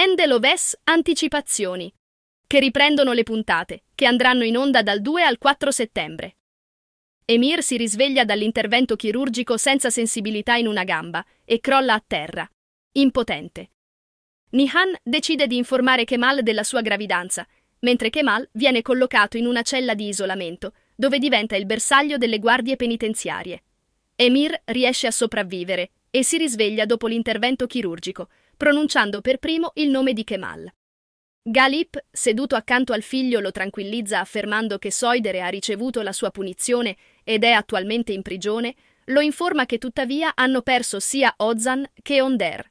Endeloves Anticipazioni, che riprendono le puntate, che andranno in onda dal 2 al 4 settembre. Emir si risveglia dall'intervento chirurgico senza sensibilità in una gamba e crolla a terra, impotente. Nihan decide di informare Kemal della sua gravidanza, mentre Kemal viene collocato in una cella di isolamento, dove diventa il bersaglio delle guardie penitenziarie. Emir riesce a sopravvivere e si risveglia dopo l'intervento chirurgico, pronunciando per primo il nome di Kemal. Galip, seduto accanto al figlio, lo tranquillizza affermando che Soidere ha ricevuto la sua punizione ed è attualmente in prigione, lo informa che tuttavia hanno perso sia Ozan che Onder.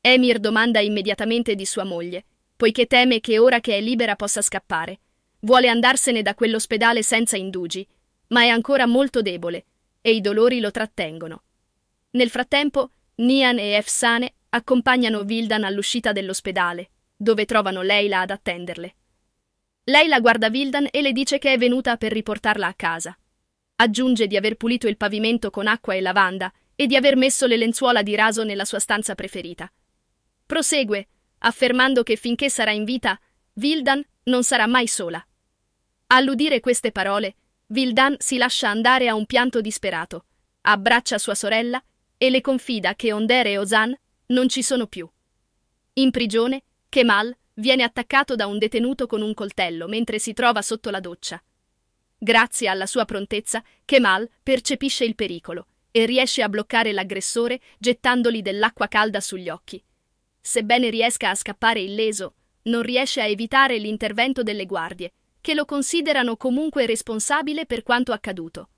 Emir domanda immediatamente di sua moglie, poiché teme che ora che è libera possa scappare. Vuole andarsene da quell'ospedale senza indugi, ma è ancora molto debole e i dolori lo trattengono. Nel frattempo, Nian e Efsane accompagnano Vildan all'uscita dell'ospedale, dove trovano Leila ad attenderle. Leila guarda Vildan e le dice che è venuta per riportarla a casa. Aggiunge di aver pulito il pavimento con acqua e lavanda e di aver messo le lenzuola di raso nella sua stanza preferita. Prosegue, affermando che finché sarà in vita, Vildan non sarà mai sola. All'udire queste parole, Vildan si lascia andare a un pianto disperato, abbraccia sua sorella e le confida che Ondere e Ozan non ci sono più. In prigione, Kemal viene attaccato da un detenuto con un coltello mentre si trova sotto la doccia. Grazie alla sua prontezza, Kemal percepisce il pericolo e riesce a bloccare l'aggressore gettandogli dell'acqua calda sugli occhi. Sebbene riesca a scappare illeso, non riesce a evitare l'intervento delle guardie, che lo considerano comunque responsabile per quanto accaduto.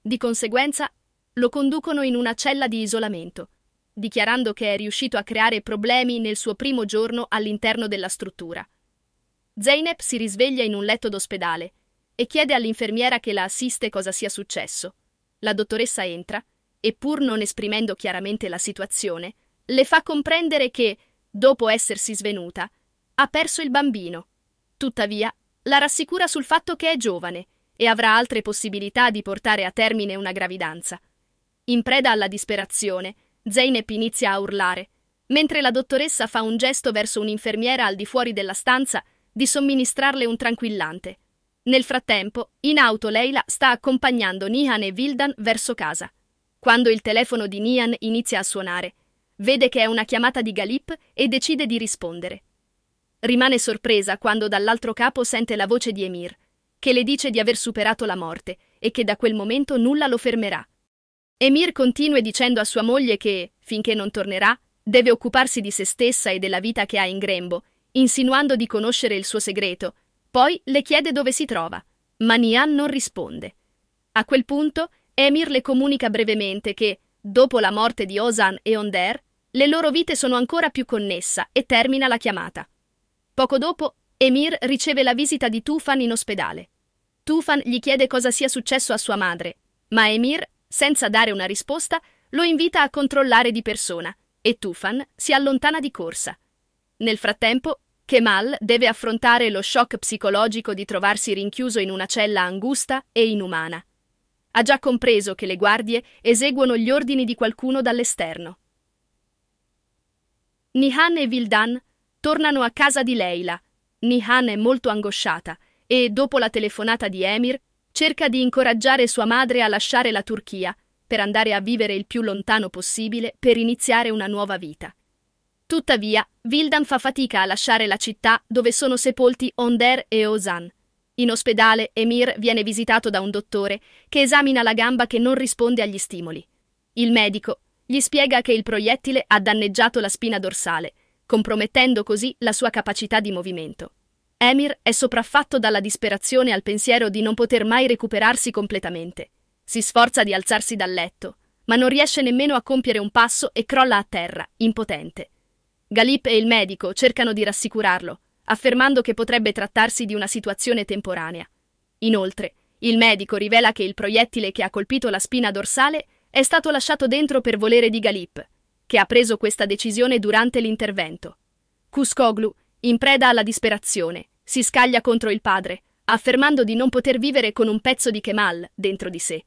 Di conseguenza, lo conducono in una cella di isolamento, dichiarando che è riuscito a creare problemi nel suo primo giorno all'interno della struttura. Zeynep si risveglia in un letto d'ospedale e chiede all'infermiera che la assiste cosa sia successo. La dottoressa entra e, pur non esprimendo chiaramente la situazione, le fa comprendere che, dopo essersi svenuta, ha perso il bambino. Tuttavia, la rassicura sul fatto che è giovane e avrà altre possibilità di portare a termine una gravidanza. In preda alla disperazione, Zeynep inizia a urlare, mentre la dottoressa fa un gesto verso un'infermiera al di fuori della stanza di somministrarle un tranquillante. Nel frattempo, in auto Leila sta accompagnando Nihan e Vildan verso casa. Quando il telefono di Nihan inizia a suonare, vede che è una chiamata di Galip e decide di rispondere. Rimane sorpresa quando dall'altro capo sente la voce di Emir, che le dice di aver superato la morte e che da quel momento nulla lo fermerà. Emir continua dicendo a sua moglie che, finché non tornerà, deve occuparsi di se stessa e della vita che ha in grembo, insinuando di conoscere il suo segreto, poi le chiede dove si trova, ma Nian non risponde. A quel punto, Emir le comunica brevemente che, dopo la morte di Ozan e Onder, le loro vite sono ancora più connessa e termina la chiamata. Poco dopo, Emir riceve la visita di Tufan in ospedale. Tufan gli chiede cosa sia successo a sua madre, ma Emir senza dare una risposta, lo invita a controllare di persona e Tufan si allontana di corsa. Nel frattempo, Kemal deve affrontare lo shock psicologico di trovarsi rinchiuso in una cella angusta e inumana. Ha già compreso che le guardie eseguono gli ordini di qualcuno dall'esterno. Nihan e Vildan tornano a casa di Leila. Nihan è molto angosciata e, dopo la telefonata di Emir, cerca di incoraggiare sua madre a lasciare la Turchia per andare a vivere il più lontano possibile per iniziare una nuova vita. Tuttavia, Vildan fa fatica a lasciare la città dove sono sepolti Onder e Ozan. In ospedale, Emir viene visitato da un dottore che esamina la gamba che non risponde agli stimoli. Il medico gli spiega che il proiettile ha danneggiato la spina dorsale, compromettendo così la sua capacità di movimento. Emir è sopraffatto dalla disperazione al pensiero di non poter mai recuperarsi completamente. Si sforza di alzarsi dal letto, ma non riesce nemmeno a compiere un passo e crolla a terra, impotente. Galip e il medico cercano di rassicurarlo, affermando che potrebbe trattarsi di una situazione temporanea. Inoltre, il medico rivela che il proiettile che ha colpito la spina dorsale è stato lasciato dentro per volere di Galip, che ha preso questa decisione durante l'intervento. Kuskoglu in preda alla disperazione, si scaglia contro il padre, affermando di non poter vivere con un pezzo di Kemal dentro di sé.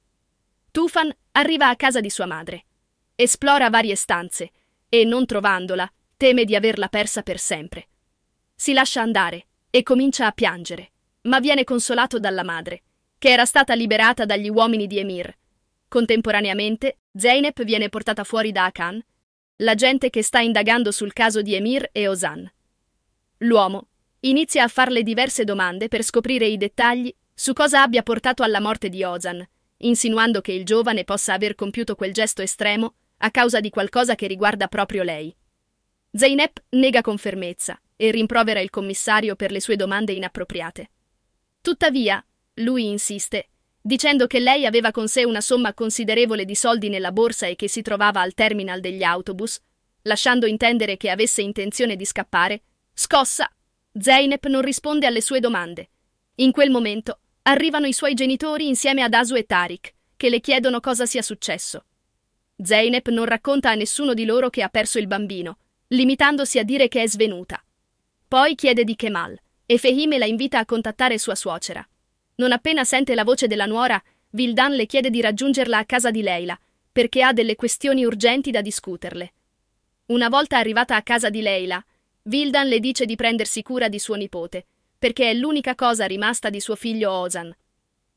Tufan arriva a casa di sua madre. Esplora varie stanze e, non trovandola, teme di averla persa per sempre. Si lascia andare e comincia a piangere, ma viene consolato dalla madre, che era stata liberata dagli uomini di Emir. Contemporaneamente, Zeynep viene portata fuori da Akan, la gente che sta indagando sul caso di Emir e Osan. L'uomo inizia a farle diverse domande per scoprire i dettagli su cosa abbia portato alla morte di Ozan, insinuando che il giovane possa aver compiuto quel gesto estremo a causa di qualcosa che riguarda proprio lei. Zeynep nega con fermezza e rimprovera il commissario per le sue domande inappropriate. Tuttavia, lui insiste, dicendo che lei aveva con sé una somma considerevole di soldi nella borsa e che si trovava al terminal degli autobus, lasciando intendere che avesse intenzione di scappare Scossa! Zeynep non risponde alle sue domande. In quel momento arrivano i suoi genitori insieme ad Asu e Tarik, che le chiedono cosa sia successo. Zeynep non racconta a nessuno di loro che ha perso il bambino, limitandosi a dire che è svenuta. Poi chiede di Kemal e Fehime la invita a contattare sua suocera. Non appena sente la voce della nuora, Vildan le chiede di raggiungerla a casa di Leila, perché ha delle questioni urgenti da discuterle. Una volta arrivata a casa di Leila, Vildan le dice di prendersi cura di suo nipote, perché è l'unica cosa rimasta di suo figlio Ozan.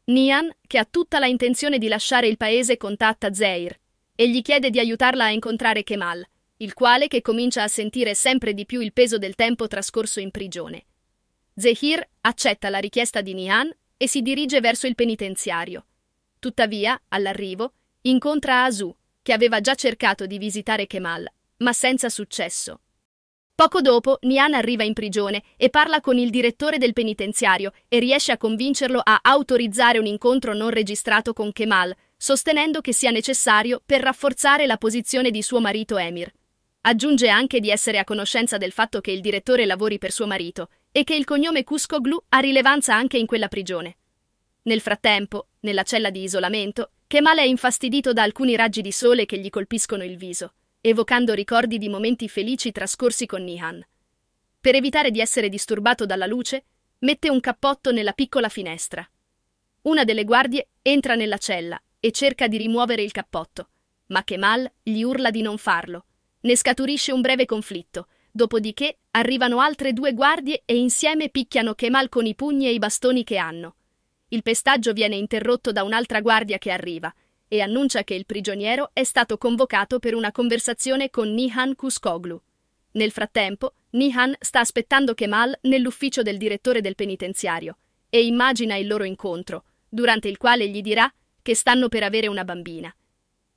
Nian, che ha tutta la intenzione di lasciare il paese, contatta Zeir e gli chiede di aiutarla a incontrare Kemal, il quale che comincia a sentire sempre di più il peso del tempo trascorso in prigione. Zehir accetta la richiesta di Nian e si dirige verso il penitenziario. Tuttavia, all'arrivo, incontra Azu, che aveva già cercato di visitare Kemal, ma senza successo. Poco dopo, Nian arriva in prigione e parla con il direttore del penitenziario e riesce a convincerlo a autorizzare un incontro non registrato con Kemal, sostenendo che sia necessario per rafforzare la posizione di suo marito Emir. Aggiunge anche di essere a conoscenza del fatto che il direttore lavori per suo marito e che il cognome Cuscoglu ha rilevanza anche in quella prigione. Nel frattempo, nella cella di isolamento, Kemal è infastidito da alcuni raggi di sole che gli colpiscono il viso evocando ricordi di momenti felici trascorsi con Nihan. Per evitare di essere disturbato dalla luce, mette un cappotto nella piccola finestra. Una delle guardie entra nella cella e cerca di rimuovere il cappotto, ma Kemal gli urla di non farlo. Ne scaturisce un breve conflitto, dopodiché arrivano altre due guardie e insieme picchiano Kemal con i pugni e i bastoni che hanno. Il pestaggio viene interrotto da un'altra guardia che arriva e annuncia che il prigioniero è stato convocato per una conversazione con Nihan Kuskoglu. Nel frattempo, Nihan sta aspettando Kemal nell'ufficio del direttore del penitenziario e immagina il loro incontro, durante il quale gli dirà che stanno per avere una bambina.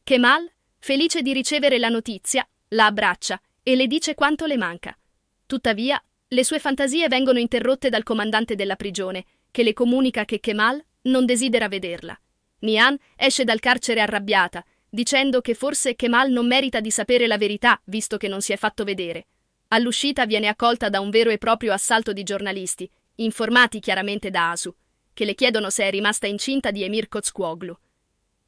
Kemal, felice di ricevere la notizia, la abbraccia e le dice quanto le manca. Tuttavia, le sue fantasie vengono interrotte dal comandante della prigione, che le comunica che Kemal non desidera vederla. Nian esce dal carcere arrabbiata, dicendo che forse Kemal non merita di sapere la verità, visto che non si è fatto vedere. All'uscita viene accolta da un vero e proprio assalto di giornalisti, informati chiaramente da Asu, che le chiedono se è rimasta incinta di Emir Kozkuoglu.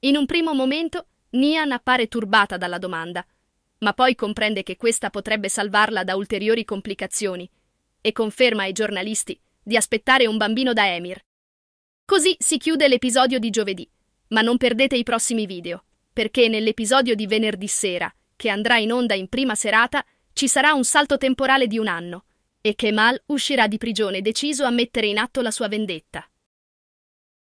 In un primo momento, Nian appare turbata dalla domanda, ma poi comprende che questa potrebbe salvarla da ulteriori complicazioni e conferma ai giornalisti di aspettare un bambino da Emir. Così si chiude l'episodio di giovedì. Ma non perdete i prossimi video, perché nell'episodio di venerdì sera, che andrà in onda in prima serata, ci sarà un salto temporale di un anno, e Kemal uscirà di prigione deciso a mettere in atto la sua vendetta.